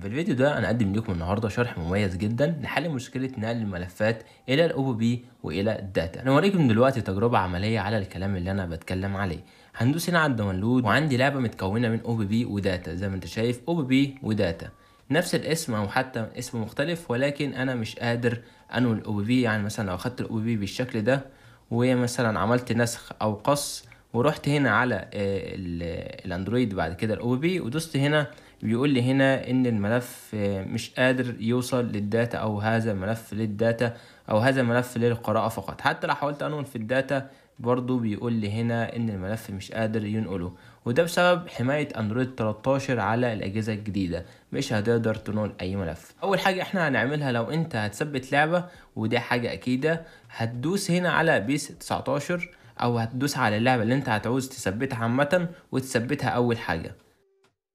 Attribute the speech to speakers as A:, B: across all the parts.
A: في الفيديو ده انا اقدم لكم النهارده شرح مميز جدا لحل مشكله نقل الملفات الى الاو بي والى الداتا انا هوريكم دلوقتي تجربه عمليه على الكلام اللي انا بتكلم عليه هندوس هنا على الداونلود وعندي لعبه متكونه من او بي وداتا زي ما انت شايف او بي وداتا نفس الاسم او حتى اسم مختلف ولكن انا مش قادر انقل الاو بي يعني مثلا لو اخدت الاو بي بالشكل ده ومثلا عملت نسخ او قص ورحت هنا على الاندرويد بعد كده الاو بي ودوست هنا بيقول لي هنا ان الملف آه، مش قادر يوصل للداتا او هذا الملف للداتا او هذا الملف للقراءة فقط حتى لو حاولت انقل في الداتا برضو بيقول لي هنا ان الملف مش قادر ينقله وده بسبب حماية اندرويد 13 على الاجهزة الجديدة مش هتقدر تنقل اي ملف اول حاجة احنا هنعملها لو انت هتثبت لعبة ودي حاجة اكيدة هتدوس هنا على بيس 19 او هتدوس على اللعبة اللي انت هتعوز تثبتها عامة وتثبتها اول حاجة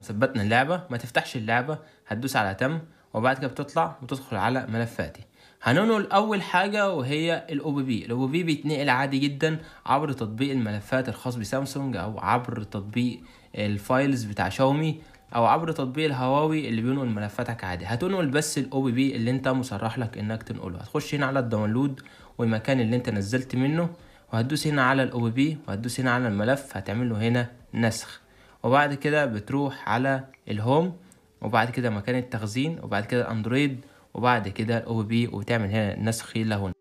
A: ثبتنا اللعبة ما تفتحش اللعبة هتدوس على تم وبعد كده بتطلع وتدخل على ملفاتي هننقل اول حاجه وهي الاو بي بي الاو بي بيتنقل عادي جدا عبر تطبيق الملفات الخاص بسامسونج او عبر تطبيق الفايلز بتاع شاومي او عبر تطبيق الهواوي اللي بينقل ملفاتك عادي هتنقل بس الاو بي بي اللي انت مصرح لك انك تنقله هتخش هنا على الداونلود والمكان اللي انت نزلت منه وهتدوس هنا على الاو بي بي وهتدوس هنا على الملف هتعمل له هنا نسخ وبعد كده بتروح على الهوم وبعد كده مكان التخزين وبعد كده الاندرويد وبعد كده الاو بي وتعمل هنا نسخ لهون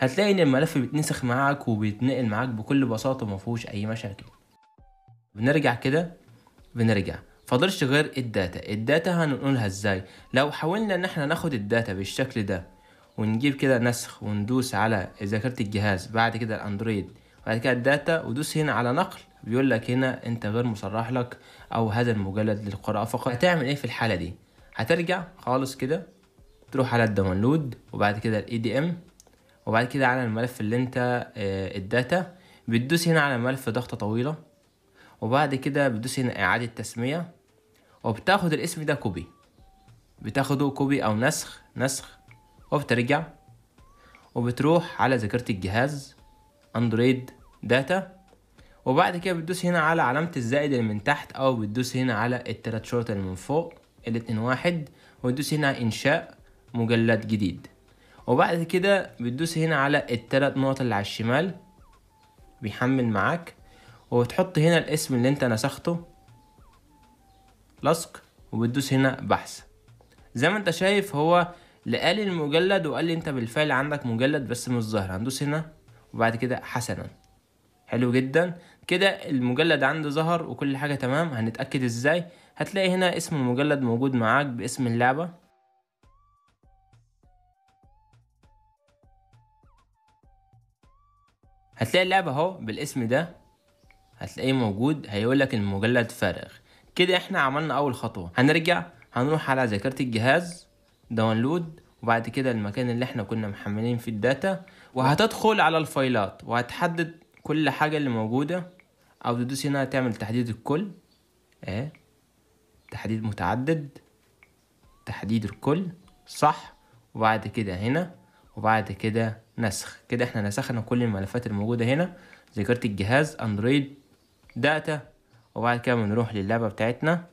A: هتلاقي ان الملف بيتنسخ معاك وبيتنقل معاك بكل بساطه فيهوش اي مشاكل بنرجع كده بنرجع فاضلش غير الداتا الداتا هننقلها ازاي لو حاولنا ان احنا ناخد الداتا بالشكل ده ونجيب كده نسخ وندوس على ذاكره الجهاز بعد كده الاندرويد بعد كده الداتا ودوس هنا على نقل بيقول لك هنا انت غير مصرح لك او هذا المجلد للقراءه فقط هتعمل ايه في الحاله دي هترجع خالص كده تروح على الداونلود وبعد كده الاي دي ام وبعد كده على الملف اللي انت آه، الداتا بتدوس هنا على ملف ضغطه طويله وبعد كده بتدوس هنا اعاده تسميه وبتاخد الاسم ده كوبي بتاخده كوبي او نسخ نسخ وبترجع وبتروح على ذاكره الجهاز اندرويد داتا وبعد كده بتدوس هنا على علامة الزائد اللي من تحت أو بتدوس هنا على التلات شرط اللي من فوق الاتنين واحد وتدوس هنا على إنشاء مجلد جديد وبعد كده بتدوس هنا على التلات نقط اللي على الشمال بيحمل معاك وتحط هنا الاسم اللي انت نسخته لصق وبتدوس هنا بحث زي ما انت شايف هو لقال المجلد وقال لي انت بالفعل عندك مجلد بس مش ظاهر هندوس هنا وبعد كده حسنا حلو جدا كده المجلد عندي ظهر وكل حاجة تمام هنتأكد ازاي هتلاقي هنا اسم المجلد موجود معاك باسم اللعبة هتلاقي اللعبة اهو بالاسم ده هتلاقيه موجود هيقولك المجلد فارغ كده احنا عملنا اول خطوة هنرجع هنروح على ذاكرة الجهاز داونلود وبعد كده المكان اللي احنا كنا محملين فيه الداتا وهتدخل على الفايلات وهتحدد كل حاجة اللي موجودة او تدوس هنا تعمل تحديد الكل اهي تحديد متعدد تحديد الكل صح وبعد كده هنا وبعد كده نسخ كده احنا نسخنا كل الملفات الموجودة هنا ذاكرة الجهاز اندرويد داتا وبعد كده بنروح للعبة بتاعتنا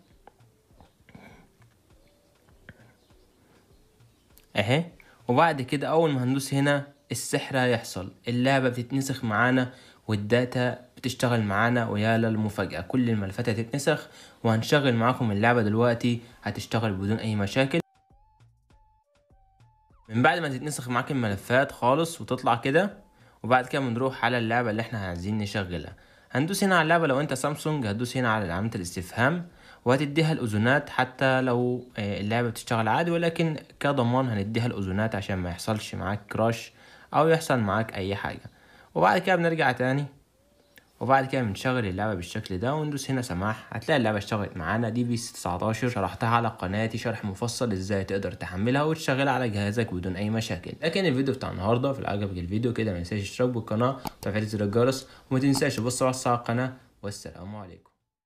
A: اهي وبعد كده اول ما هندوس هنا السحر هيحصل اللعبة بتتنسخ معانا والداتا تشتغل معانا ويا للمفاجأة كل الملفات هتتنسخ وهنشغل معاكم اللعبة دلوقتي هتشتغل بدون أي مشاكل من بعد ما تتنسخ معاك الملفات خالص وتطلع كده وبعد كده بنروح على اللعبة اللي احنا عايزين نشغلها هندوس هنا على اللعبة لو انت سامسونج هتدوس هنا على علامة الاستفهام وهتديها الأذونات حتى لو آه، اللعبة بتشتغل عادي ولكن كضمان هنديها الأذونات عشان ما يحصلش معاك كراش أو يحصل معاك أي حاجة وبعد كده بنرجع تاني وبعد كده بنشغل اللعبة بالشكل ده وندوس هنا سماح هتلاقي اللعبة اشتغلت معانا دي بي 19 شرحتها على قناتي شرح مفصل ازاي تقدر تحملها وتشغلها على جهازك بدون اي مشاكل لكن الفيديو بتاع النهاردة في عجبك الفيديو كده ما تنساش تشترك بالقناة وتفعيل زر الجرس وما تنساش تبص على القناة والسلام عليكم